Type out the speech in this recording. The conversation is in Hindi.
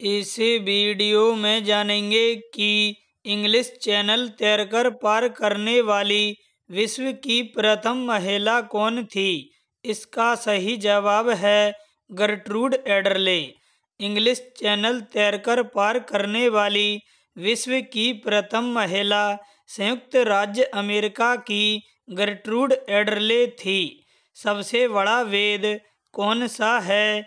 इस वीडियो में जानेंगे कि इंग्लिश चैनल तैरकर पार करने वाली विश्व की प्रथम महिला कौन थी इसका सही जवाब है गर्ट्रूड एडरले इंग्लिश चैनल तैरकर पार करने वाली विश्व की प्रथम महिला संयुक्त राज्य अमेरिका की गर्ट्रूड एडरले थी सबसे बड़ा वेद कौन सा है